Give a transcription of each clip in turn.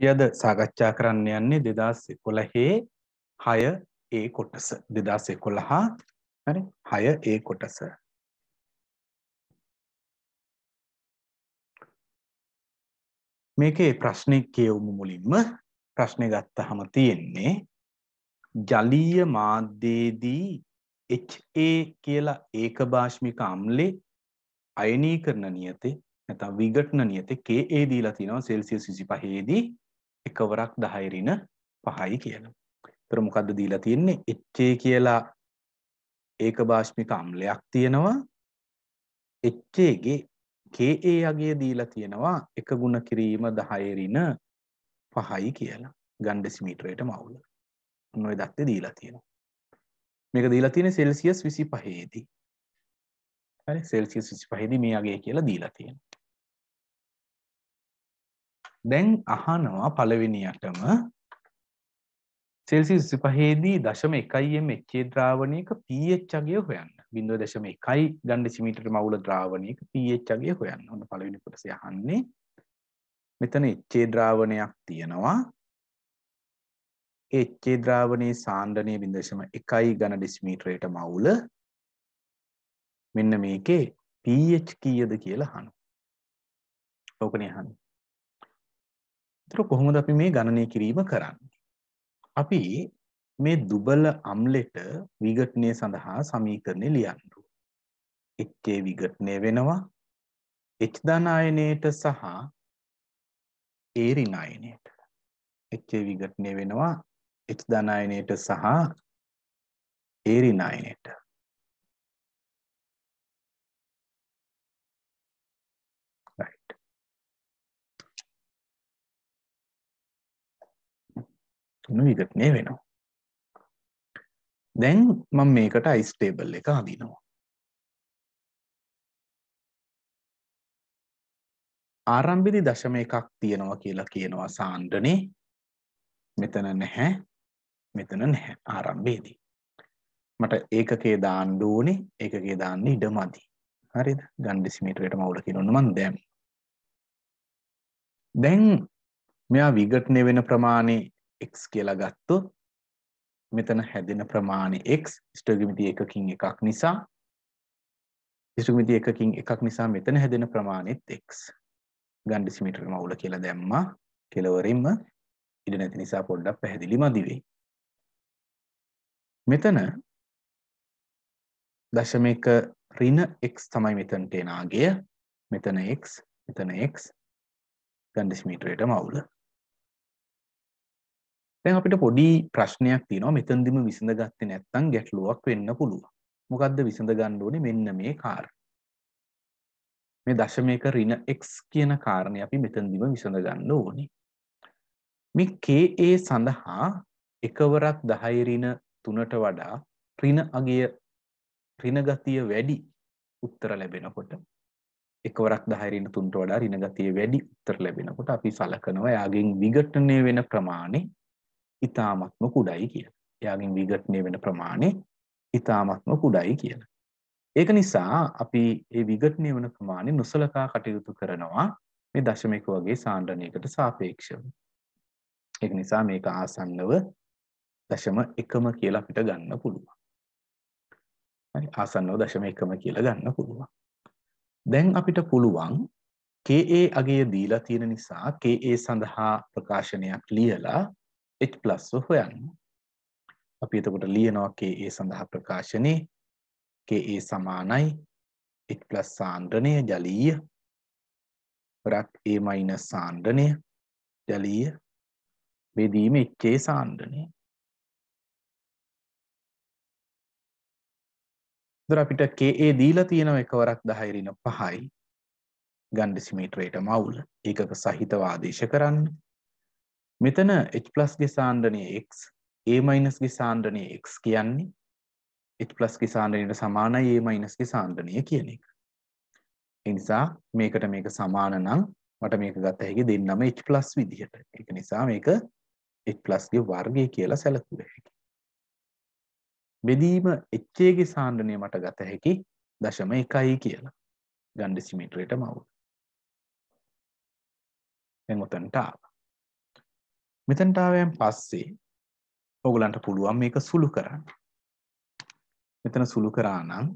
අපි අද සාකච්ඡා කරන්න යන්නේ දෙදස් එකොළහේ හය ඒ කොටස දෙදස් එකොළහා හරි හය ඒ කොටස මේකේ ප්‍රශ්නය කියවමු මුලින්ම ප්‍රශ්නය ගත්ත හම තියෙන්නේ ජලීය මාධ්‍යයේදී HA කියලා ඒක භාෂ්මික අම්ලේ අයනී කරන නියතේ නැතම් විගටන නියත කේ දීලා තිනවා සෙල්සිය සිසි පහේදී එකවරක් 10 ඍණ 5යි කියලා. ඒතර මොකද්ද දීලා තියෙන්නේ? HA කියලා ඒක භාෂ්මික අම්ලයක් තියෙනවා. HA ගේ KA යගේ දීලා තියෙනවා එක ගුණ කිරීම 10 ඍණ 5යි කියලා. ගන් ඩෙසිමීටරයට මවුල. ඔය දත්තේ දීලා තියෙනවා. මේක දීලා තියෙන්නේ සෙල්සියස් 25 දී. හරි සෙල්සියස් 25 දී මේ යගේ කියලා දීලා තියෙනවා. දැන් අහනවා පළවෙනියටම සෙල්සි සිපහේදී දශම එකයිම එච්චේ ද්‍රාවණයක පීච්චගේ හොයන්න බිඳුව දශම එකයි ගණ්ඩ සිමිටට මවුල ද්‍රාවණයක පීච්චගේ හොයන්න ඔන්න පළවෙනි කොටස යහන්නේ මෙතන එච්චේ ද්‍රාවණයක් තියෙනවා එච්චේ ද්‍රාවණයේ සාන්ද්‍රණය බිඳශම එකයි ගණ ඩිස්මීටරයට මවුල මෙන්න මේකේ පීච් කීයද කියලා හනු ඕකනේ හන්නේ තර කොහොමද අපි මේ ගණනය කිරීම කරන්න. අපි මේ දුබල අම්ලෙට විගටනය සඳහා සමීකරණය ලියන්ඩු. එච්චේ විගටනය වෙනවා එච්ධනායනයට සහ ඒරිනායනයට එච්චේ විගටනය වෙනවා එච්ධනායනයට සහ ඒරිනායනයට තුන විගත්නය වෙනවා දැන් මම මේකට අයිස්ටේබල් එක අදිනවා ආරම්භිදි දශම එකක් තියෙනවා කියලා කියනවා සාණ්ඩනේ මෙතන නැහැ මෙතන නැහැ ආරම්භේදී මට ඒකකේ දාන්න ඕනේ ඒකකේ දාන්න ඉඩ මදි හරිද ගන්ඩිසිමීටරයට මවුල කියනොන්න මන් දැම් දැන් මෙයා විගට්නය වෙන ප්‍රමාණය x කියලා ගත්තොත් මෙතන හැදෙන ප්‍රමාණය x ස්ටොගිමිති එකකින් එකක් නිසා ස්ටොගිමිති එකකින් එකක් නිසා මෙතන හැදෙන ප්‍රමාණයත් x ගන්ඩිසිමීටර මවුල කියලා දැම්මා කෙලවරින්ම ඉඩ නැති නිසා පොඩ්ඩක් පැහැදිලි මදි වෙයි. මෙතන දශමයක ඍණ x තමයි මෙතනට එන ආගය. මෙතන x, මෙතන x ගන්ඩිසිමීටරයට මවුල. දැන් අපිට පොඩි ප්‍රශ්නයක් තියෙනවා මෙතනදිම විසඳගත්තේ නැත්නම් ගැටලුවක් වෙන්න පුළුවන්. මොකද්ද විසඳ ගන්න ඕනේ මෙන්න මේ කාරණා. මේ දශමයක ඍණ x කියන කාරණේ අපි මෙතනදිම විසඳ ගන්න ඕනේ. මේ ka සඳහා එකවරක් 10 ඍණ 3ට වඩා ඍණ අගය ඍණ ගතිය වැඩි උත්තර ලැබෙනකොට එකවරක් 10 ඍණ 3ට වඩා ඍණ ගතිය වැඩි උත්තර ලැබෙනකොට අපි සලකනවා යාගෙන් විඝටනය වෙන ප්‍රමාණය ඉතාමත්ම කුඩයි කියලා. එයාගින් විගටනය වෙන ප්‍රමාණය ඉතාමත්ම කුඩයි කියලා. ඒක නිසා අපි ඒ විගටනය වන ප්‍රමාණය නොසලකා කටයුතු කරනවා මේ දශමක වගේ සාණ්ඩනයකට සාපේක්ෂව. එක නිසා මේක ආසන්නව දශම එකම කියලා අපිට ගන්න පුළුවන්. ආසන්නව දශම එකම කියලා ගන්න පුළුවන්. දැන් අපිට පුළුවන් KA අගේ දීලා තියෙන නිසා KA සඳහා ප්‍රකාශනයක් ලියලා h plus හොයන්න. අපි එතකොට ලියනවා ka සඳහා ප්‍රකාශනයේ ka සමානයි h plus සාන්ද්‍රණය ජලීය වරක් a minus සාන්ද්‍රණය ජලීය බෙදීම h a සාන්ද්‍රණය. දොර අපිට ka දීලා තියෙනවා එකවරක් 10 5යි ගණ්ඩ සිමීටරේට මවුල ඒකක සහිතව ආදේශ කරන්නේ මෙතන H+ ගේ සාන්ද්‍රණය x A- ගේ සාන්ද්‍රණය x කියන්නේ H+ ගේ සාන්ද්‍රණයට සමානයි A- ගේ සාන්ද්‍රණය කියන එක. ඒ නිසා මේකට මේක සමාන නම් මට මේක ගත හැකි දෙන්නම H+ විදිහට. ඒක නිසා මේක H+ ගේ වර්ගය කියලා සැලකුව හැකියි. බෙදීම H ගේ සාන්ද්‍රණය මට ගත හැකි 0.1යි කියලා. ගන් ඩෙසිමීටරයට මවුල. දැන් උතන්ට ආවා. මෙතනට ආවයන් පස්සේ ඔගලන්ට පුළුවන් මේක සුළු කරන්න. මෙතන සුළු කරා නම්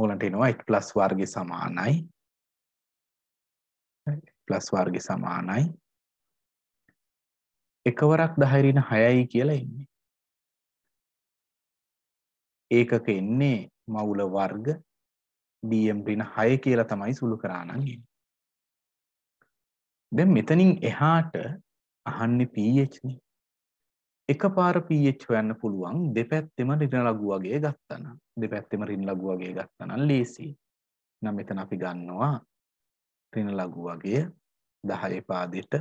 ඔගලන්ට එනවා x+ වර්ගය සමානයි x+ වර්ගය සමානයි එකවරක් 10 ඍණ 6යි කියලා ඉන්නේ. ඒකක ඉන්නේ මවුල වර්ග dm ඍණ 6 කියලා තමයි සුළු කරා නම් ඉන්නේ. දැන් මෙතනින් එහාට අහන්නේ pH නේ. එකපාර pH හොයන්න පුළුවන් දෙපැත්තෙම රින ලඝු වගේ ගත්තා නම්. දෙපැත්තෙම රින ලඝු වගේ ගත්තා නම් ලේසියි. නම් මෙතන අපි ගන්නවා රින ලඝු වගේ 10 පාදෙට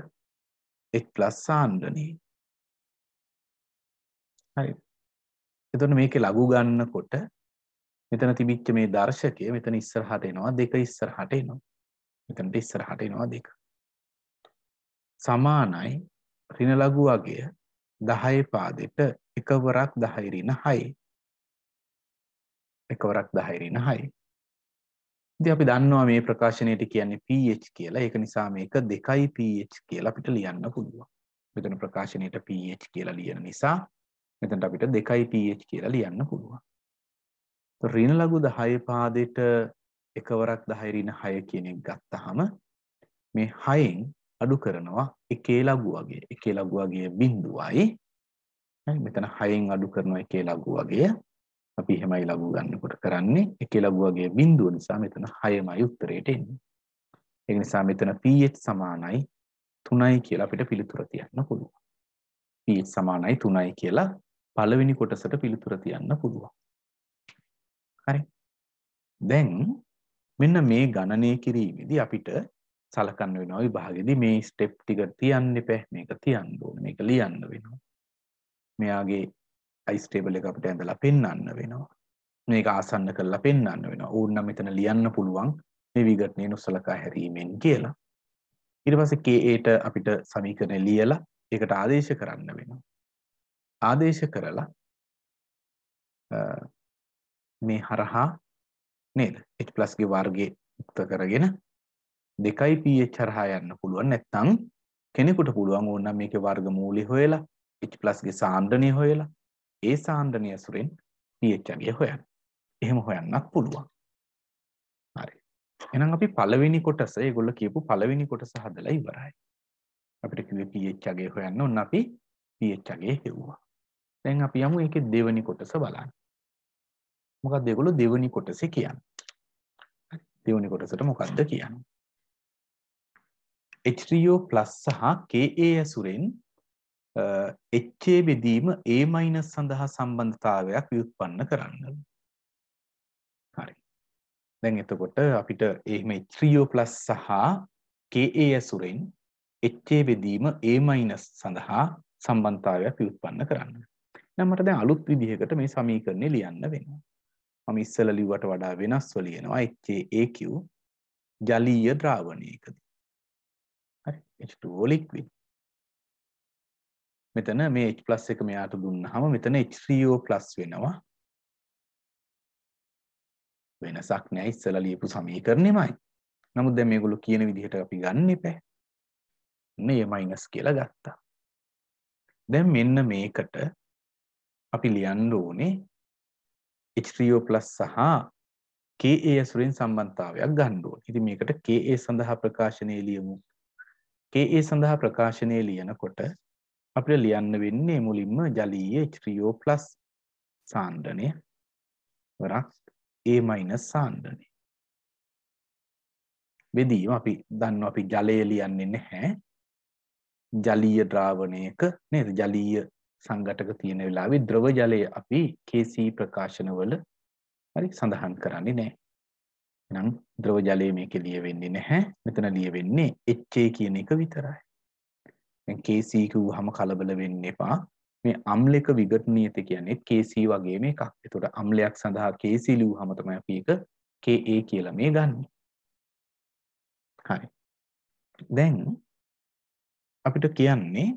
x+ සාන්ද්‍රණේ. හරි. එතකොට මේකේ ලඝු ගන්නකොට මෙතන තිබිච්ච මේ දර්ශකය මෙතන ඉස්සරහට එනවා දෙක ඉස්සරහට එනවා. මෙතනට ඉස්සරහට එනවා දෙක. සමානයි රින ලඝු අගය 10 පාදෙට එකවරක් 10 රින 6 එකවරක් 10 රින 6 ඉතින් අපි දන්නවා මේ ප්‍රකාශනයේට කියන්නේ pH කියලා ඒක නිසා මේක 2යි pH කියලා අපිට ලියන්න පුළුවන් මෙතන ප්‍රකාශනයේට pH කියලා ලියන නිසා මෙතනට අපිට 2යි pH කියලා ලියන්න පුළුවන් රින ලඝු 10 පාදෙට එකවරක් 10 රින 6 කියන එක ගත්තාම මේ 6න් අඩු කරනවා එකේ ලඝු වගේ. එකේ ලඝු වගේ බිඳුවයි. හරි මෙතන 6ෙන් අඩු කරනවා එකේ ලඝු වගේ. අපි එහෙමයි ලඝු ගන්නකොට කරන්නේ. එකේ ලඝු වගේ බිඳුව නිසා මෙතන 6මයි උත්තරේට එන්නේ. ඒ නිසා මෙතන pH සමානයි 3යි කියලා අපිට පිළිතුර තියන්න පුළුවන්. pH සමානයි 3යි කියලා පළවෙනි කොටසට පිළිතුර තියන්න පුළුවන්. හරි. දැන් මෙන්න මේ ගණනය කිරීමේදී අපිට සලකන්න වෙනවා විභාගෙදි මේ ස්ටෙප් ටික තියන්න පැ මේක තියන්න ඕන මේක ලියන්න වෙනවා මෙයාගේ අයිස්ටේබල එක අපට ඇඳලා පෙන්න්න වෙනවා මේක ආසන්න කරලා පෙන්න්න වෙන ඕන්න මෙතන ලියන්න පුළුවන් මේ විගටනය නුස්සලකා හැරීමෙන් කියලා ඉරිපස කේට අපිට සමීකරන ලියලා එකට ආදේශ කරන්න වෙනවා ආදේශ කරලා මේ හරහා නේද එ් පලස්ගේ වර්ගේ උක්ත කරගෙන දෙකයි pH හරහා යන්න පුළුවන් නැත්නම් කෙනෙකුට පුළුවන් ඕනනම් මේකේ වර්ගමූලي හොයලා H+ ගේ සාන්ද්‍රණය හොයලා ඒ සාන්ද්‍රණය ඇසුරෙන් pH අගය හොයන්න. එහෙම හොයන්නත් පුළුවන්. හරි. එහෙනම් අපි පළවෙනි කොටස ඒගොල්ලෝ කියපු පළවෙනි කොටස හදලා ඉවරයි. අපිට කිව්වේ pH අගය හොයන්න ඕන අපි pH අගය හෙව්වා. දැන් අපි යමු ඒකේ දෙවෙනි කොටස බලන්න. මොකක්ද ඒගොල්ලෝ දෙවෙනි කොටසේ කියන්නේ? දෙවෙනි කොටසට මොකක්ද කියන්නේ? H3O+ සහ Ka ඇසුරෙන් HA බෙදීම A- සඳහා සම්බන්ධතාවයක් ව්‍යුත්පන්න කරන්න. හරි. දැන් එතකොට අපිට එහෙම H3O+ සහ Ka ඇසුරෙන් HA බෙදීම A- සඳහා සම්බන්ධතාවයක් ව්‍යුත්පන්න කරන්න. දැන් මට දැන් අලුත් විදිහකට මේ සමීකරණය ලියන්න වෙනවා. මම ඉස්සෙල්ලා ලිව්වට වඩා වෙනස්ව ලියනවා HAAQ ජලීය ද්‍රාවණයකදී. හරි H2O liquid මෙතන මේ H+ එක මෙයාට දුන්නාම මෙතන H3O+ වෙනවා වෙනසක් නෑ ඉස්සලා ලියපු සමීකරණෙමයි නමුත් දැන් මේගොල්ලෝ කියන විදිහට අපි ගන්න එපා නේ මයිනස් කියලා ගත්තා දැන් මෙන්න මේකට අපි ලියන්න ඕනේ H3O+ සහ KA ඇසුරෙන් සම්බන්ධතාවයක් ගන්න ඕනේ. ඉතින් මේකට KA සඳහා ප්‍රකාශනයේ ලියමු. ඒ ඒ සඳහා ප්‍රකාශනය ලියනකොට අපට ලියන්න වෙන්නේ මුලින්ම ජලීය ච්‍රියෝ ප්ලස් සාණ්ඩනය වරක් ඒ මයිනස් සාණ්ඩනය බෙදීම අපි දන්න අපි ජලය ලියන්නේ නැහැ ජලීය ද්‍රාවණයක නේද ජලීය සංගටක තියෙන වෙලාවේ ද්‍රව ජලය අපි KC ප්‍රකාශනවල හරි සඳහන් කරන්නේ නැහැ. නම් ද්‍රව ජලය මේක ලිය වෙන්නේ නැහැ මෙතන ලිය වෙන්නේ එච්චේ කියන එක විතරයි කේසීකූ e හම කලබල වෙන්න එපා මේ අම්ලෙක විගටනීත කියන්නේෙත් කේසී e වගේ මේ එකක් එතුට අම්ලයක් සඳහා කේසිලූ e හමතම අපක කඒ කියල මේ ගන්න හරි දැන් අපිට කියන්නේ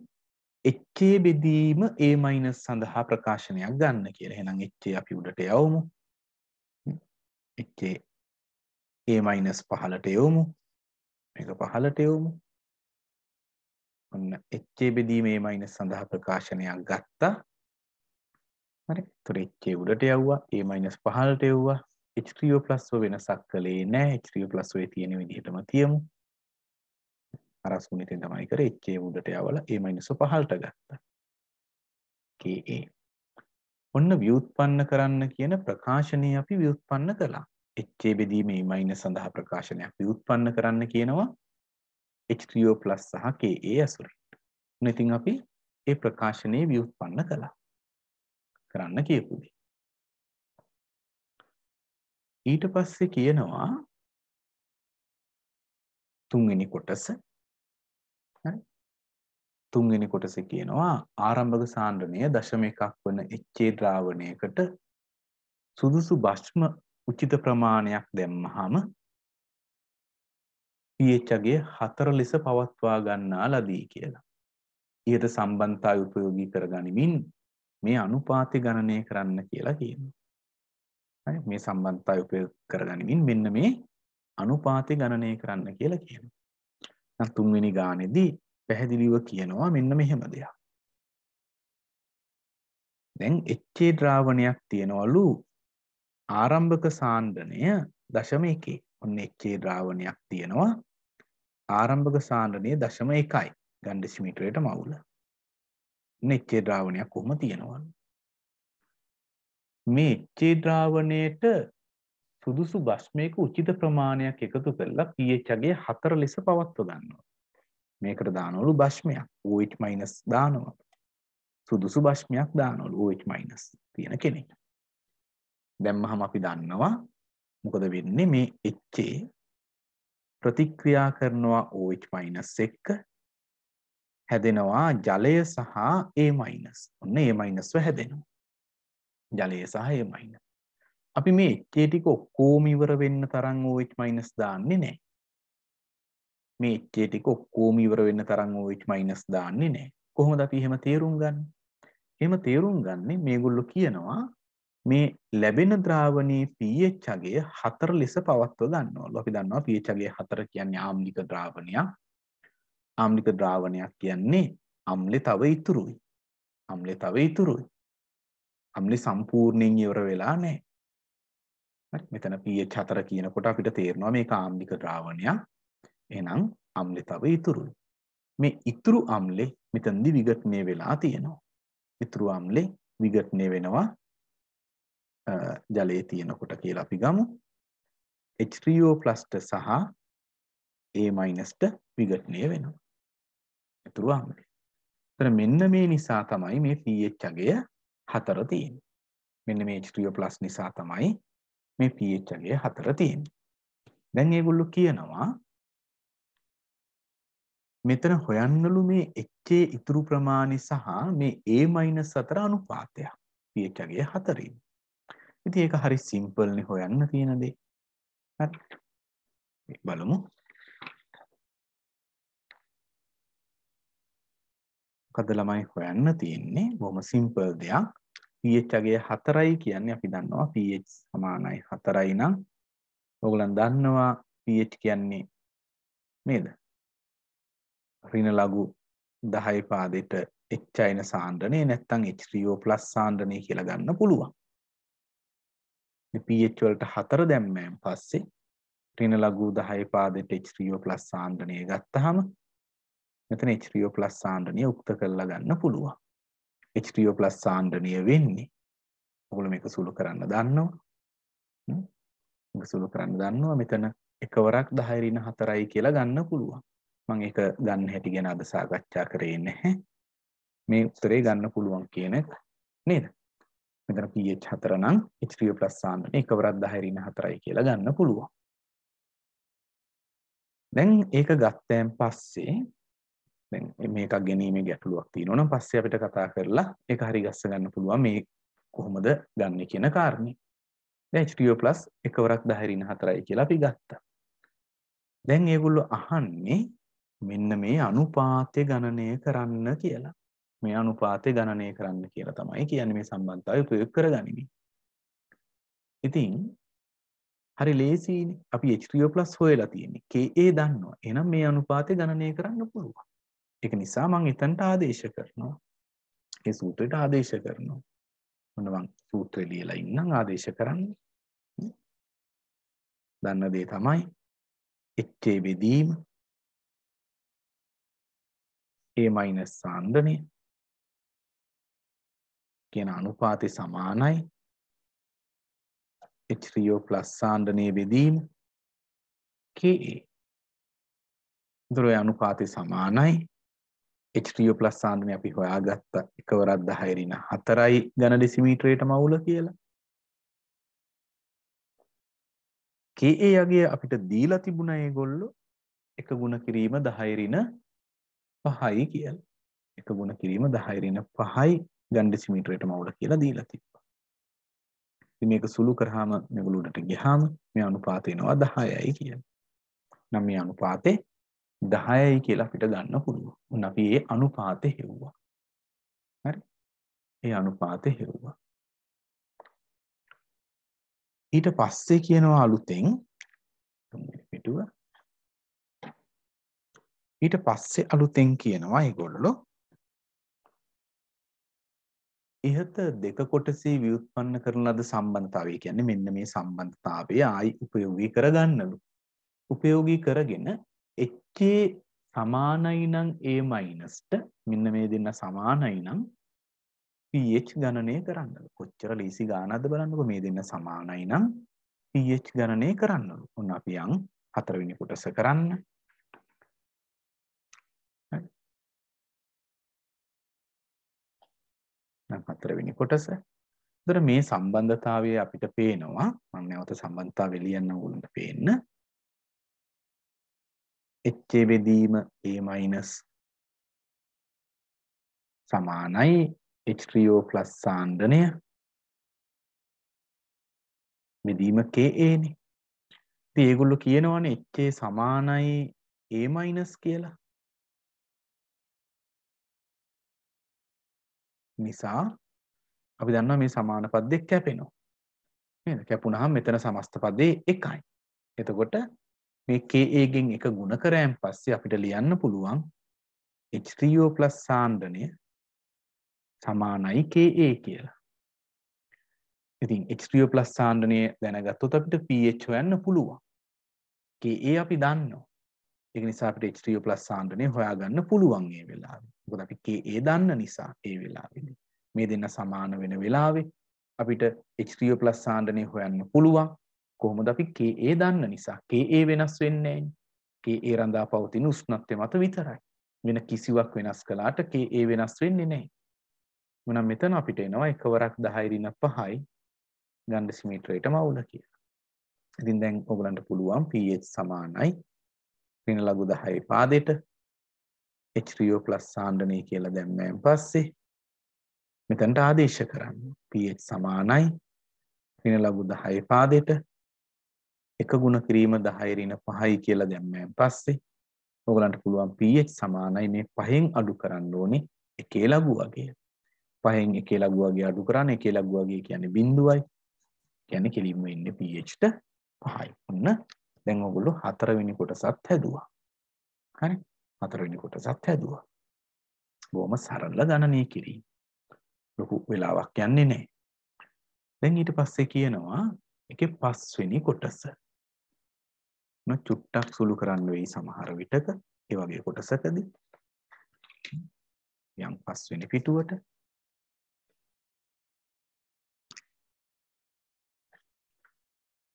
එච්චේ බෙදීම ඒ මයිනස් සඳහා ප්‍රකාශනයක් ගන්න කියල හෙනම් එච්චේ අපි උඩට යවමු එච්චේ ඒ මයිනස් පහලට යොමු මේක පහලට යොමු ඔන්න එච්චේ බෙදීමේ මයිනස් සඳහා ප්‍රකාශනයක් ගත්තා හරි එතකොට එච්චේ උඩට යවුවා ඒ මයිනස් පහලට යවුවා H3O+ව වෙනසක් කළේ නැහැ H3O+වේ තියෙන විදිහටම තියමු අර සුනිතෙන් තමයි කරේ එච්චේ උඩට යවලා ඒ මයිනස්ව පහලට ගත්තා KA ඔන්න ව්‍යුත්පන්න කරන්න කියන ප්‍රකාශනය අපි ව්‍යුත්පන්න කළා එච්චේ බෙදීම මයින සඳහා ප්‍රකාශනයක් විඋත්පන්න කරන්න කියනවා H3O+ සහ Ka ඇසුරින්. ඉතින් අපි ඒ ප්‍රකාශනයේ විඋත්පන්න කළා. කරන්න කියපු දේ. ඊට පස්සේ කියනවා තුන්වෙනි කොටස තුන්වෙනි කොටස කියනවා ආරම්භක සාන්ද්‍රණය දශම එකක් වන එච්චේ ද්‍රාවණයකට සුදුසු භෂ්ම උචිත ප්‍රමාණයක් දැම්මහම පHගේ හතර ලෙස පවත්වා ගන්නා ලදී කියලා. ඉහත සම්බන්තා උපයෝගී කරගනිමින් මේ අනුපාති ගණනය කරන්න කියලා කියනවා. මේ සම්බන්තා උපයෝග කරගනිමින් මෙන්න මේ අනුපාති ගණනය කරන්න කියලා කියනවා. තුන්වෙනි ගානේදී පැහැදිලිව කියනවා මෙන්න මෙහෙම දෙයක්. දැන් එච්චේ ද්‍රාවණයක් තියනවලු ආරම්භක සාණ්ඩනය දශම එකේ ඔන්න එක්කේ ද්‍රාවණයක් තියෙනවා ආරම්භක සාණ්ඩනය දශම එකයි ගණ්ඩසිමිටරයට මවුල එක්කේ ද්‍රාවණයක් කොහොම තියෙනවා මේ එක්කේ ද්‍රාවණයට සුදුසු බස්්මයක උචිත ප්‍රමාණයක් එකතු කරලා පියච්චගේ හතර ලෙස පවත්ව ගන්නවා මේකට දානොලු බශ්මයක් ඕයිට් මයිනස් දානවා සුදුසු බශ්මයක් දානොලු ඕයිට් මයිනස් තියෙන කෙනෙක් දැම්මහම අපි දන්නවා මොකද වෙන්නේ මේ එච්චේ ප්‍රතික්‍රියා කරනවා OH- එක්ක හැදෙනවා ජලය සහ A- ඔන්න A- හැදෙනවා. ජලය සහ A-. අපි මේ එච්චේ ටික ඔක්කොම ඉවර වෙන්න තරම් OH- දාන්නේ නැහැ. මේ එච්චේ ටික ඔක්කොම ඉවර වෙන්න තරම් OH- දාන්නේ නැහැ. කොහොමද අපි එහෙම තේරුම් ගන්නේ? එහෙම තේරුම් ගන්නේ මේගොල්ලෝ කියනවා මේ ලැබෙන ද්‍රාවණයේ pH අගය 4 ලෙස පවත්ව ගන්නවලු. අපි දන්නවා pH අගය 4 කියන්නේ ආම්ලික ද්‍රාවණයක්. ආම්ලික ද්‍රාවණයක් කියන්නේ අම්ලෙ තව ඉතුරුයි. අම්ලෙ තව ඉතුරුයි. අම්ලෙ සම්පූර්ණයෙන් ඉවර වෙලා නැහැ. හරි මෙතන pH 4 කියනකොට අපිට තේරෙනවා මේක ආම්ලික ද්‍රාවණයක්. එහෙනම් අම්ලෙ තව ඉතුරුයි. මේ ඉතුරු අම්ලෙ මෙතනදි විඝටනය වෙලා තියෙනවා. ඉතුරු අම්ලෙ විඝටනය වෙනවා ජලයේ තියෙනකොට කියලා අපි ගමු H3O ප්ලස්ට සහ A-ට විඝටනය වෙනවා. ඇතුරු ආම්ලය. එතන මෙන්න මේ නිසා තමයි මේ pH අගය 4 තියෙන්නේ. මෙන්න මේ H3O+ නිසා තමයි මේ pH අගය 4 තියෙන්නේ. දැන් මේගොල්ලෝ කියනවා මෙතන හොයන්නලු මේ H ඉතුරු ප්‍රමාණය සහ මේ A- අතර අනුපාතය. pH අගය 4 ඉන්නේ. ඉතින් ඒක හරි සිම්පල් නේ හොයන්න තියෙන දේ. හරි. බලමු. මොකද ළමයි හොයන්න තියෙන්නේ බොහොම සිම්පල් දෙයක්. pH අගය 4යි කියන්නේ අපි දන්නවා pH සමානයි 4යි නම් ඔයගොල්ලන් දන්නවා pH කියන්නේ නේද? ඍණ ලඝු 10 පාදෙට H අයන සාන්ද්‍රණය නැත්නම් H3O+ සාන්ද්‍රණය කියලා ගන්න පුළුවන්. pH වලට 4 දැම්මෑන් පස්සේ ඍණ ලඝු 10 පාදයට H3O+ සාන්ද්‍රණය ගත්තාම මෙතන H3O+ සාන්ද්‍රණය උක්ත කරලා ගන්න පුළුවන්. H3O+ සාන්ද්‍රණය වෙන්නේ ඔගොල්ලෝ මේක සුළු කරන්න දන්නවා. මේක සුළු කරන්න දන්නවා. මෙතන එකවරක් 10 ඍණ 4යි කියලා ගන්න පුළුවන්. මම ඒක ගන්න හැටි ගැන අද සාකච්ඡා කරේ නැහැ. මේ උත්තරේ ගන්න පුළුවන් කියන එක නේද? මෙතන pH 4 නම් H3O+ සාන්ද්‍රණය එකවරක් 10 4යි කියලා ගන්න පුළුවන්. දැන් ඒක ගත්තයන් පස්සේ දැන් මේකක් ගැනීමේ ගැටලුවක් තියෙනවා නම් පස්සේ අපිට කතා කරලා ඒක හරි ගස්ස ගන්න පුළුවන් මේ කොහොමද ගන්න කියන කාරණේ. දැන් H3O+ එකවරක් 10 4යි කියලා අපි ගත්තා. දැන් ඒගොල්ලෝ අහන්නේ මෙන්න මේ අනුපාතය ගණනය කරන්න කියලා. මේ අනුපාතය ගණනය කරන්න කියලා තමයි කියන්නේ මේ සම්බන්ධතාවය ප්‍රයෝග කරගනිමින්. ඉතින් හරි ලේසියිනේ. අපි H3+ හොයලා තියෙන්නේ. Ka දන්නවා. එහෙනම් මේ අනුපාතය ගණනය කරන්න පුළුවන්. ඒක නිසා මම එතනට ආදේශ කරනවා. ඒ සූත්‍රයට ආදේශ කරනවා. මොන මං සූත්‍රය ලියලා ඉන්නම් ආදේශ කරන්නේ. දන්න දේ තමයි එච්චේ බෙදීම A මයිනස් සාන්දනය කියන අනුපාතය සමානයි H3O+ සාන්දනයේ බෙදීම Ka. ඒතර ඔය අනුපාතය සමානයි H3O+ සාන්දනය අපි හොයාගත්ත එකවරක් 10 ඍණ 4යි ඝන ඩෙසිමීටරයට මවුල කියලා. Ka යගේ අපිට දීලා තිබුණා ඒගොල්ලෝ එක ගුණ කිරීම 10 ඍණ 5යි කියලා. එක ගුණ කිරීම 10 ඍණ 5යි ගන් ඩෙසිමීටරයට මවුල කියලා දීලා තිබ්බා. ඉතින් මේක සුළු කරාම මේගොල්ලෝ උඩට ගියාම මේ අනුපාතය එනවා 10යි කියන්නේ. නම් මේ අනුපාතේ 10යි කියලා අපිට ගන්න පුළුවන්. උන් අපි ඒ අනුපාතේ හෙව්වා. හරි? ඒ අනුපාතේ හෙව්වා. ඊට පස්සේ කියනවා අලුතෙන් පිටුව ඊට පස්සේ අලුතෙන් කියනවා ඒගොල්ලෝ ඉහත දෙක කොටසේ ව්‍යුත්පන්න කරන ලද සම්බන්ධතාවය කියන්නේ මෙන්න මේ සම්බන්ධතාවය ආයි උපයෝගී කරගන්නලු. උපයෝගී කරගෙන එච්චේ සමානයි නම් A මයිනස්ට මෙන්න මේ දෙන්න සමානයි නම් pH ගණනය කරන්නලු. කොච්චර ලීසි ගානක්ද බලන්නකෝ මේ දෙන්න සමානයි නම් pH ගණනය කරන්නලු. ඔන්න අපි යන් හතරවෙනි කොටස කරන්න. නම් හතරවෙනි කොටස. දොර මේ සම්බන්ධතාවය අපිට පේනවා මම නැවත සම්බන්ධතා වෙලියන්න ඕගොල්ලන්ට පේන්න. එච්ච බෙදීම A- සමානයි H3O+ සාන්දනය බෙදීම Ka නේ. ඉතින් ඒගොල්ලෝ කියනවනේ H සමානයි A- කියලා. නිසා අපි දන්නවා මේ සමාන පද දෙක කැපෙනවා. නේද? කැපුණාම මෙතන සමස්ත පදේ එකයි. එතකොට මේ KA ගෙන් එක ගුණ කරෑන් පස්සේ අපිට ලියන්න පුළුවන් H3O+ සාන්ද්‍රණය සමානයි KA කියලා. ඉතින් H3O+ සාන්ද්‍රණය දැනගත්තොත් අපිට pH හොයන්න පුළුවන්. KA අපි දන්නවා. ඒක නිසා අපිට H3O+ සාන්ද්‍රණය හොයාගන්න පුළුවන් මේ වෙලාවේ. මොකද අපි Ka දන්න නිසා ඒ වෙලාවේදී මේ දෙන්න සමාන වෙන වෙලාවේ අපිට H3O+ සාන්දනය හොයන්න පුළුවන් කොහොමද අපි Ka දන්න නිසා Ka වෙනස් වෙන්නේ නැහැ Ka රඳා පවතින උෂ්ණත්වය මත විතරයි වෙන කිසිවක් වෙනස් කළාට Ka වෙනස් වෙන්නේ නැහැ මොනම් මෙතන අපිට එනවා එකවරක් 10 ඍණ 5යි ගණ්ඩ සිමිට්‍රේට මවුල කියලා. ඉතින් දැන් ඔයගලන්ට පුළුවන් pH සමානයි ඍණ ලඝු 10 පාදෙට H3O+ සාන්ද්‍රණය කියලා දැම්මයන් පස්සේ මෙතනට ආදේශ කරන්න. pH සමානයි ඍණ ලඝු 10 පාදයට එක ගුණ කිරීම 10 ඍණ 5යි කියලා දැම්මයන් පස්සේ ඕගලන්ට පුළුවන් pH සමානයි මේ පහෙන් අඩු කරන්න ඕනේ එකේ ලඝු වගේ. පහෙන් එකේ ලඝු වගේ අඩු කරන්න එකේ ලඝු වගේ කියන්නේ බිඳුවයි. කියන්නේ කෙලින්ම ඉන්නේ pH ට 5යි. ඔන්න දැන් ඔගොල්ලෝ හතරවෙනි කොටසත් හැදුවා. හරි. හතරවෙනි කොටසත් හැදුවා. බොහොම සරල ගණනය කිරීම. ලොකු වෙලාවක් යන්නේ නැහැ. දැන් ඊට පස්සේ කියනවා එකේ පස්වෙනි කොටස. න චුට්ටක් සුළු කරන්න වෙයි සමහර විටක ඒ වගේ කොටසකදී. යම් පස්වෙනි පිටුවට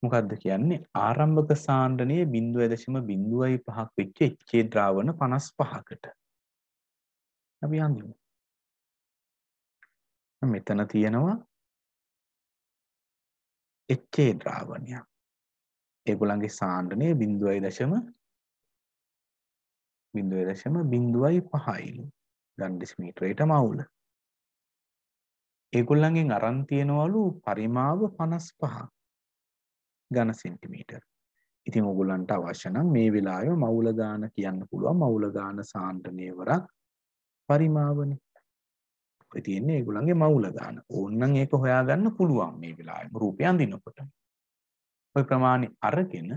මොකක්ද කියන්නේ ආරම්භක සාණ්ඩනය බිින්දුව ඇදශම බිින්දුවයි පහක් වෙච්ච එච්චේ ද්‍රාවන පනස් පහකට අපි හඳමු මෙතන තියෙනවා එච්චේ ද්‍රාවණයක් ඒගොළන්ගේ සාණ්ඩනය බිින්දුවයි දශම බිින්දුව දශම බිින්දුවයි පහයිලු ගන්ඩිස්මීට්‍රයට මවුල ඒගොල්ලන්ගෙන් අරන්තියෙනවලු පරිමාව පනස් පහක් ඝන සෙන්ටිමීටර්. ඉතින් ඔගොල්ලන්ට අවශ්‍ය නම් මේ වෙලාවේ මවුල ගාන කියන්න පුළුවන් මවුල ගාන සාන්ද්‍රණය වරක් පරිමාවනේ. ඔය තියෙන්නේ ඒගොල්ලන්ගේ මවුල ගාන. ඕන්නම් ඒක හොයාගන්න පුළුවන් මේ වෙලාවේ රූපය අඳිනකොට. ඔය ප්‍රමාණය අරගෙන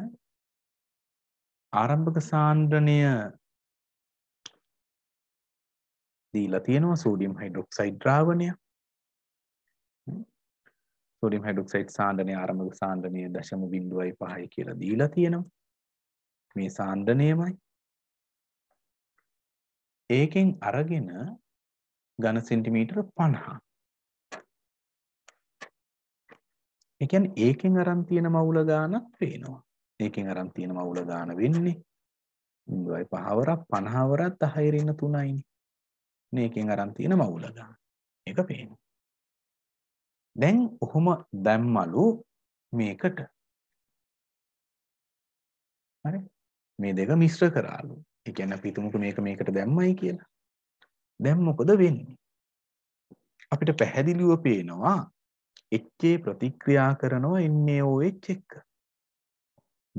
ආරම්භක සාන්ද්‍රණය දීලා තියෙනවා සෝඩියම් හයිඩ්‍රොක්සයිඩ් ද්‍රාවණයක් සෝඩියම් හයිඩ්‍රොක්සයිඩ් සාන්ද්‍රණය ආරම්භක සාන්ද්‍රණය 0.05 කියලා දීලා තියෙනවා. මේ සාන්ද්‍රණයමයි. ඒකෙන් අරගෙන ඝන සෙන්ටිමීටර 50. ඒ කියන්නේ ඒකෙන් අරන් තියෙන මවුල ගානක් පේනවා. ඒකෙන් අරන් තියෙන මවුල ගාන වෙන්නේ 0.5 වරක් 50 වරක් 10 ඉන්න 3යිනේ. මේකෙන් අරන් තියෙන මවුල ගාන. ඒක පේනවා. දැන් ඔහොම දැම්මලු මේකට හරි මේ දෙක මිශ්‍ර කරාලු ඒ කියන්නේ අපි හිතමුකෝ මේක මේකට දැම්මයි කියලා දැන් මොකද වෙන්නේ අපිට පැහැදිලිව පේනවා එච්චේ ප්‍රතික්‍රියා කරනවා NaOH එක්ක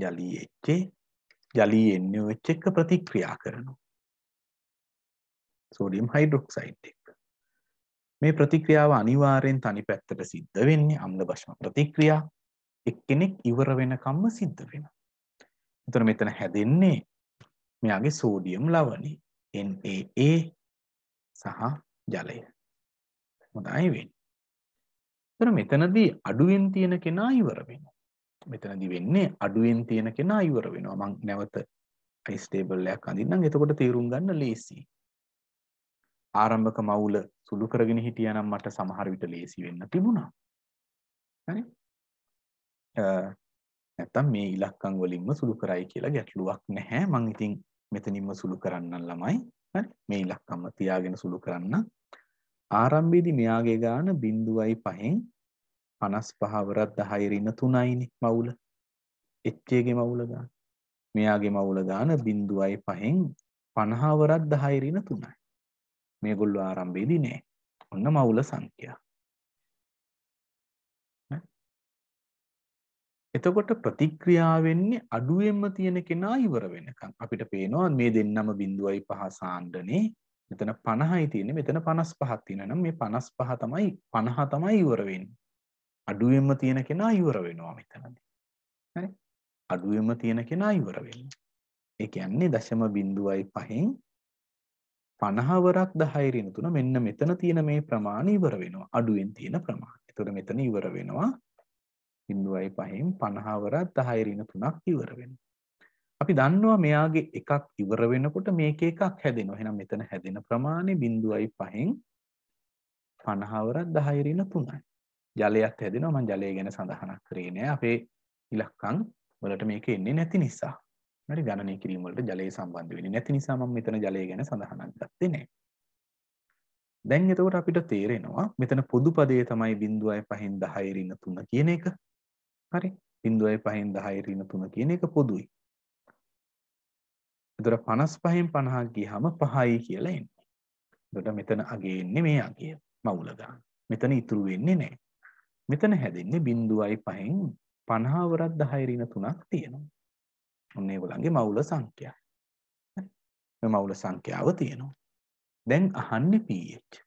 ජලී එච්චේ ජලී NaOH එක්ක ප්‍රතික්‍රියා කරනවා සෝඩියම් හයිඩ්‍රොක්සයිඩ් එක මේ ප්‍රතික්‍රියාව අනිවාර්යෙන් තනි පැත්තට සිද්ධ වෙන්නේ අම්ල භෂණ ප්‍රතික්‍රියා එක්කෙනෙක් ඉවර වෙනකම්ම සිද්ධ වෙනවා. එතන මෙතන හැදෙන්නේ මෙයාගේ සෝඩියම් ලවණේ NaA සහ ජලය. හොඳයි වෙන්නේ. එතන මෙතනදී අඩුවෙන් තියෙන කෙනා ඉවර වෙනවා. මෙතනදී වෙන්නේ අඩුවෙන් තියෙන කෙනා ඉවර වෙනවා. මං නැවත අයිස්ටේබල් එකක් අඳින්නම්. එතකොට තීරුම් ගන්න ලේසියි. ආරම්භක මවුල සුළු කරගෙන හිටියනම් මට සමහර විට ලේසි වෙන්න තිබුණා. හරි? නැත්තම් මේ ඉලක්කම් වලින්ම සුළු කරයි කියලා ගැටලුවක් නැහැ. මං ඉතින් මෙතනින්ම සුළු කරන්නම් ළමයි. හරි? මේ ඉලක්කම්ම තියාගෙන සුළු කරන්න. ආරම්භයේදී මෙයාගේ ගාන 0.5න් 55 වරක් 10 ඍණ 3යිනේ මවුල. එච්චේගේ මවුල ගාන. මෙයාගේ මවුල ගාන 0.5න් 50 වරක් 10 ඍණ 3යි. මේගොල්ලෝ ආරම්භයේදී නෑ. ඔන්න මවුල සංඛ්‍යා. එතකොට ප්‍රතික්‍රියා වෙන්නේ අඩුවෙන්ම තියෙන කෙනා ඉවර වෙනකම් අපිට පේනවා මේ දෙන්නම බිඳුවයි පහ සාණ්ඩනේ මෙතන 50යි තියෙන්නේ මෙතන 55ක් තියෙනවා නම් මේ 55 තමයි 50 තමයි ඉවර වෙන්නේ අඩුවෙන්ම තියෙන කෙනා ඉවර වෙනවා මෙතනදී හරි අඩුවෙන්ම තියෙන කෙනා ඉවර වෙන්නේ ඒ කියන්නේ දශම බිඳුවයි පහෙන් පණහවරක් දහයිරින තුන මෙන්න මෙතන තියෙන මේ ප්‍රමාණ ඉවර වෙනවා අඩුවෙන් තියෙන ප්‍රමාණ එතොට මෙතන ඉවර වෙනවා ඉන්දුවයි පහෙන් පණහාවරත් දහයිරින තුනක් ඉවර වෙන අපි දන්නවා මෙයාගේ එකක් ඉවර වෙනකොට මේක එකක් හැදෙනවා එහෙනම් මෙතන හැදෙන ප්‍රමාණය බිඳුවයි පහෙන් පණහාවරත් දහයිරින තුනයි ජලයත් හැදෙනවා මං ජලය ගැන සඳහනක් කරේ නෑ අපේ ඉලක්කම් වලට මේක එන්නේ නැති නිසා හරි ගණනය කිරීම වලට ජලය සම්බන්ධ වෙන්නේ නැති නිසා මම මෙතන ජලය ගැන සඳහනක් ගත්තේ නැහැ. දැන් එතකොට අපිට තේරෙනවා මෙතන පොදු පදයේ තමයි 0.5න් 10 ඍණ 3 කියන එක. හරි 0.5න් 10 ඍණ 3 කියන එක පොදුයි. එතකොට 55න් 50 ගියහම 5යි කියලා එන්නේ. එතකොට මෙතන අගේ එන්නේ මේ අගේ මවුල ගන්න. මෙතන ඉතුරු වෙන්නේ නැහැ. මෙතන හැදෙන්නේ 0.5න් 50 වරක් 10 ඍණ 3ක් තියෙනවා. ඔන්න ඒගොල්ලන්ගේ මවුල සංඛ්‍යා. හරි. මේ මවුල සංඛ්‍යාව තියෙනවා. දැන් අහන්නේ pH.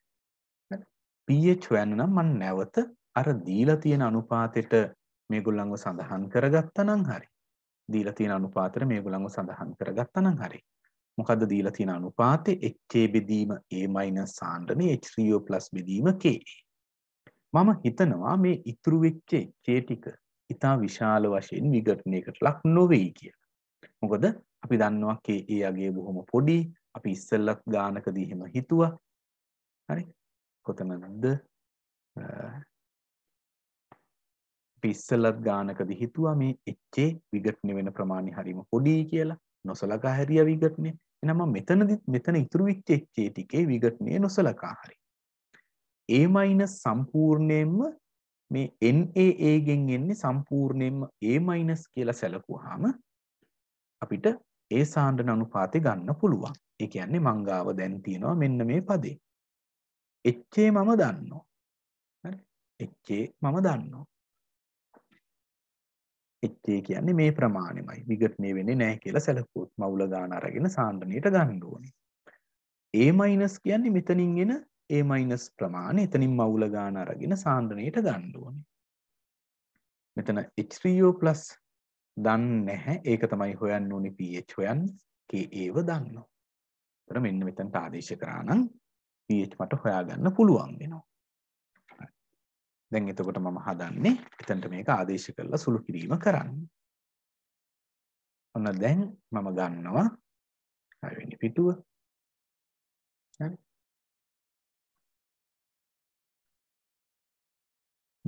pH හොයන්න නම් මම නැවත අර දීලා තියෙන අනුපාතයට මේගොල්ලන්ව සඳහන් කරගත්තා නම් හරි. දීලා තියෙන අනුපාතයට මේගොල්ලන්ව සඳහන් කරගත්තා නම් හරි. මොකද්ද දීලා තියෙන අනුපාතේ HA බෙදීම A- සාන්ද්‍රණය H3O+ බෙදීම Ka. මම හිතනවා මේ ඉතුරු වෙච්ච HA ටික ඊටා විශාල වශයෙන් විඝටනයකට ලක් නොවේ කියලා. මොකද අපි දන්නවා KA අගේ බොහොම පොඩි අපි ඉස්සෙල්ලත් ගානකදී එහෙම හිතුවා හරි කොතනද අපි ඉස්සෙල්ලත් ගානකදී හිතුවා මේ HA විඝටන වෙන ප්‍රමාණය හරීම පොඩි කියලා නොසලකා හැරිය විඝටනය එහෙනම් මම මෙතනදිත් මෙතන ඉතුරු වෙච්ච HA ටිකේ විඝටනය නොසලකා හරි A- සම්පූර්ණයෙන්ම මේ NAA ගෙන් එන්නේ සම්පූර්ණයෙන්ම A- කියලා සැලකුවාම අපිට ඒ සාණ්ඩන අනුපාතය ගන්න පුළුවන්. ඒ කියන්නේ මංගාව දැන් තියෙනවා මෙන්න මේ පදේ. එච්චේ මම දන්නවා. හරි? එච්චේ මම දන්නවා. එච්චේ කියන්නේ මේ ප්‍රමාණයමයි. විගටනේ වෙන්නේ නැහැ කියලා සැලකුවොත් මවුල ගාන අරගෙන සාණ්ඩණයට ගන්න ඕනේ. A- කියන්නේ මෙතනින් එන A- ප්‍රමාණය එතනින් මවුල ගාන අරගෙන සාණ්ඩණයට ගන්න ඕනේ. මෙතන H3O+ දන්නේ නැහැ. ඒක තමයි හොයන්න ඕනේ pH හොයන්න. කේ ඒව දන්නවා. ඒතර මෙන්න මෙතනට ආදේශ කරා නම් pH මට හොයාගන්න පුළුවන් වෙනවා. දැන් එතකොට මම හදන්නේ එතනට මේක ආදේශ කරලා සුළු කිරීම කරන්න. ඔන්න දැන් මම ගන්නවා හයවෙනි පිටුව. හරි.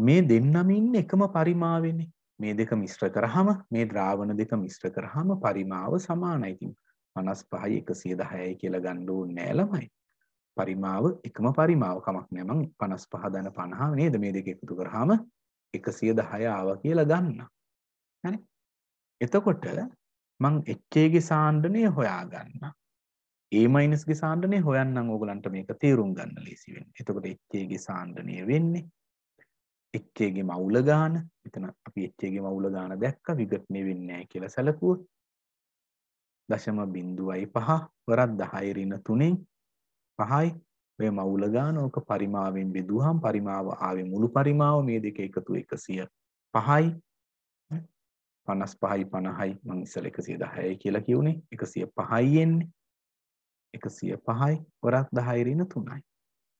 මේ දෙන්නම ඉන්නේ එකම පරිමාවෙනේ. මේ දෙක මිශ්‍ර කරහම මේ ද්‍රාවණ දෙක මිශ්‍ර කරහම පරිමාව සමානයිතින් පනස් පහයි එකසිය දහයයි කියලා ගණ්ඩුව නෑලමයි. පරිමාව එකම පරිමාව කමක් නෑමං පනස් පහදන පණහා නේද මේ දෙක එකතු කරහම එකසිය දහය ආව කියලා ගන්න. එතකොට මං එච්චේගේ සාණ්ඩනය හොයා ගන්න. ඒ මයිනස්ගේ සාණ්ඩනය හොයන්න ඕගලන්ට මේක තේරුම් ගන්න ලේසිවෙන් එතකොට එච්චේගේ සාණ්ඩනය වෙන්නේ එච්චේගේ මවුල ගාන එතන අපි එච්චේගේ මවුල ගාන දැක්ක විගටනය වෙන්නෑ කියලා සැලකුව දශම බින්දුවයි පහ වරත් දහයිරින තුනෙන් පහයි ඔය මවුල ගානෝක පරිමාවෙන් බෙදුහම් පරිමාව ආවෙ මුළු පරිමාව මේ දෙක එකතු එකසිය පහයි පනස් පහයි පණහයි මං ඉස්සල එකසිය දහයයි කියලා කිවුණේ එකසිය පහයි එන්නේ එකසිය පහයි වරත් දහයිරින තුනයි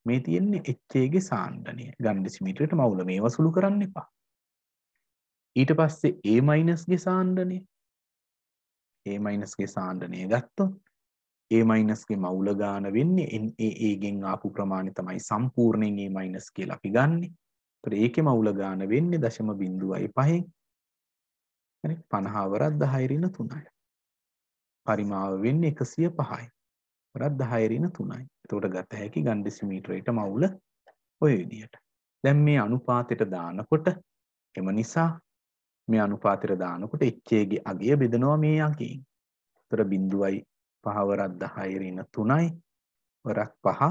මේ තියෙන්නේ එච්චේගේ සාණ්ඩනය ගණ්ඩසිමිටට මවුල මේ වසුළු කරන්න එපා ඊට පස්සේ ඒ මයිනස්ගේ සාණ්ඩනය ඒ මයිනස්ගේ සාණ්ඩනය ගත්තොත් ඒ මයිනස්ගේ මවුල ගාන වෙන්නේ ඒගෙන් ආපු ප්‍රමාණි තමයි සම්පූර්ණයෙන් ඒ මයිනස් කිය ලපි ගන්නේ තොර ඒක මවුල ගාන වෙන්නේ දශම බිඳුවයි පහෙන් පණහාවරත් දහයිරන්න තුනයි පරිමාව වෙන්න එකසිය පහයි වඩත් දහයරින තුනයි තෝට ගත හැකි ගණ්ඩිසිමීට්‍රයට මවුල ඔය විදියට දැම් මේ අනුපාතයට දානකොට එම නිසා මේ අනුපාතර දානකොට එච්චේගේ අගේ බෙදනවා මේ අගේෙන් තොර බිඳුවයි පහවරත් දහයරන තුනයි වරක් පහ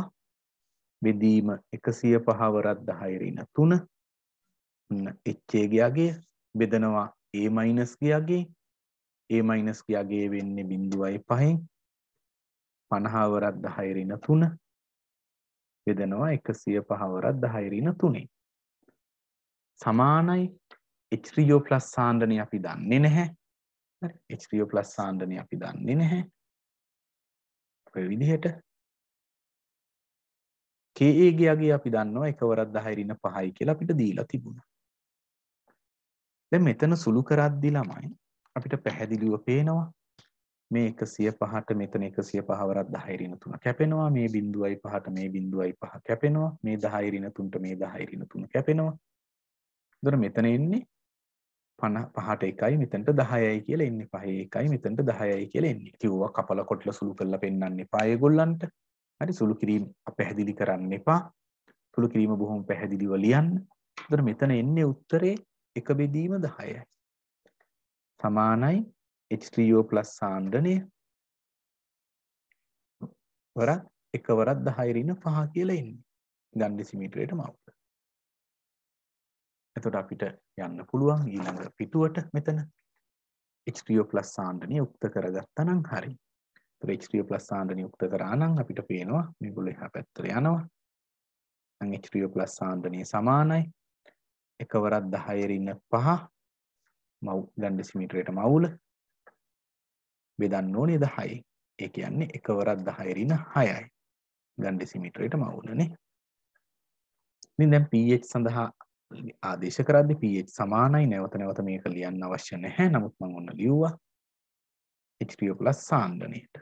බෙදීම එකසිය පහවරත් දහයරන තුන එච්චේගයාගේ බෙදනවා ඒ මයිනස්ගයාගේ ඒ මයිනස්ගයාගේ වෙන්නේ බිඳුවයි පහෙන් පණහාවරත් දහයිරින තුන යදනවා එකසිය පහවරත් දහයිරින තුනේ. සමානයි එච්‍රියෝ ප්ලස් සාන්ඩනය අපි දන්නේ නැහැ එච්‍රියෝ ප්ලස් සාන්ඩනය අපි දන්නේ නැහැ ඔය විදිහට කේඒගේගේ අපි දන්නවා එකවරත් දහයිරින පහයි කියලා අපිට දීලා තිබුණ දැ මෙතන සුළු කරද්දි ළමයි අපිට පැහැදිලිව පේනවා මේ 105ට මෙතන 105 වරක් 10 ඍණ 3 කැපෙනවා මේ 0.5ට මේ 0.5 කැපෙනවා මේ 10 ඍණ 3ට මේ 10 ඍණ 3 කැපෙනවා එතකොට මෙතන එන්නේ 55ට 1යි මෙතනට 10යි කියලා එන්නේ 5යි 1යි මෙතනට 10යි කියලා එන්නේ කිව්වා කපල කොටල සුළු කරලා පෙන්වන්න එපා ඒගොල්ලන්ට හරි සුළු කිරීම අපැහැදිලි කරන්න එපා සුළු කිරීම බොහොම පැහැදිලිව ලියන්න එතකොට මෙතන එන්නේ උත්තරේ එක බෙදීම 10යි සමානයි H3O+ සාන්ද්‍රණය වරක් එකවරක් 10 ඍණ 5 කියලා එන්නේ. ගන් ඩෙසිමීටරයට මාප්ප. එතකොට අපිට යන්න පුළුවන් ඊළඟ පිටුවට මෙතන H3O+ සාන්ද්‍රණය උක්ත කරගත්තා නම් හරි. එතකොට H3O+ සාන්ද්‍රණය උක්ත කරා නම් අපිට පේනවා මේගොල්ලෝ එහා පැත්තට යනවා. නම් H3O+ සාන්ද්‍රණය සමානයි. එකවරක් 10 ඍණ 5 මව් ගන් ඩෙසිමීටරයට මවුල බෙදන්න ඕනේ 10යි. ඒ කියන්නේ එකවරක් 10 රින 6යි. ගන් ඩෙසිමීටරේටම වුණනේ. ඉතින් දැන් pH සඳහා ආදේශ කරද්දී pH සමානයි නැවත නැවත මේක ලියන්න අවශ්‍ය නැහැ. නමුත් මම ඔන්න ලියුවා. H3O+ සාන්ද්‍රණයට.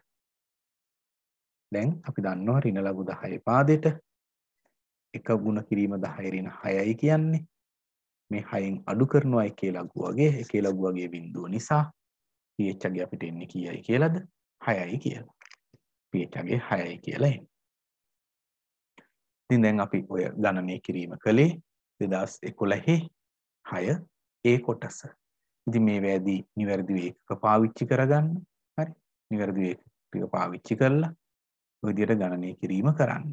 දැන් අපි දන්නවා ඍණ ලඝු 10 පාදෙට එක ගුණ කිරීම 10 ඍණ 6යි කියන්නේ. මේ හයෙන් අඩු කරනවායි කියලා ලඝු වගේ එකේ ලඝු වගේ බිඳුව නිසා pH අගේ අපිට එන්නේ කීයයි කියලාද? 6යි කියලා. pH අගේ 6යි කියලා එන්නේ. ඉතින් දැන් අපි ඔය ගණනය කිරීම කළේ 2011 6 ඒ කොටස. ඉතින් මේ වැදී නිවැරදි ඒකක පාවිච්චි කරගන්න. හරි. නිවැරදි ඒකක පාවිච්චි කරලා ඔය විදිහට ගණනය කිරීම කරන්න.